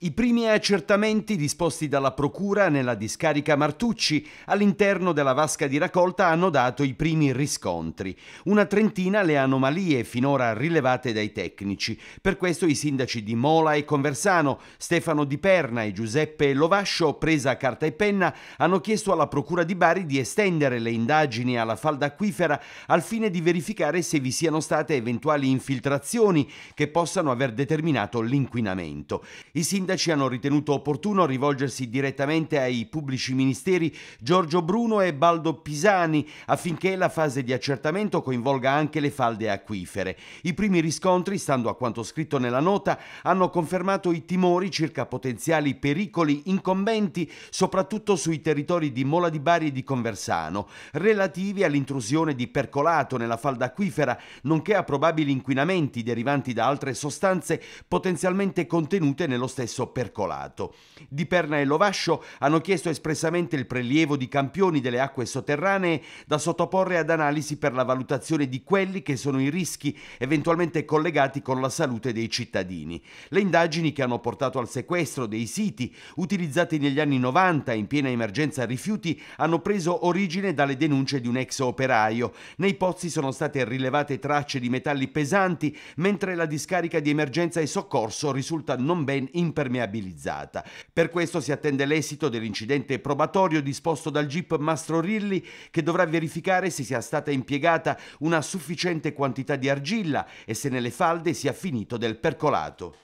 I primi accertamenti disposti dalla Procura nella discarica Martucci all'interno della vasca di raccolta hanno dato i primi riscontri. Una trentina le anomalie finora rilevate dai tecnici. Per questo i sindaci di Mola e Conversano, Stefano Di Perna e Giuseppe Lovascio, presa carta e penna, hanno chiesto alla Procura di Bari di estendere le indagini alla falda acquifera al fine di verificare se vi siano state eventuali infiltrazioni che possano aver determinato l'inquinamento. I sindaci sindaci hanno ritenuto opportuno rivolgersi direttamente ai pubblici ministeri Giorgio Bruno e Baldo Pisani affinché la fase di accertamento coinvolga anche le falde acquifere. I primi riscontri, stando a quanto scritto nella nota, hanno confermato i timori circa potenziali pericoli incombenti soprattutto sui territori di Mola di Bari e di Conversano, relativi all'intrusione di percolato nella falda acquifera, nonché a probabili inquinamenti derivanti da altre sostanze potenzialmente contenute nello stesso esso percolato. Di Perna e Lovascio hanno chiesto espressamente il prelievo di campioni delle acque sotterranee da sottoporre ad analisi per la valutazione di quelli che sono i rischi eventualmente collegati con la salute dei cittadini. Le indagini che hanno portato al sequestro dei siti utilizzati negli anni 90 in piena emergenza rifiuti hanno preso origine dalle denunce di un ex operaio. Nei pozzi sono state rilevate tracce di metalli pesanti, mentre la discarica di emergenza e soccorso risulta non ben imperfetta impermeabilizzata. Per questo si attende l'esito dell'incidente probatorio disposto dal GIP Mastro Rilli che dovrà verificare se sia stata impiegata una sufficiente quantità di argilla e se nelle falde sia finito del percolato.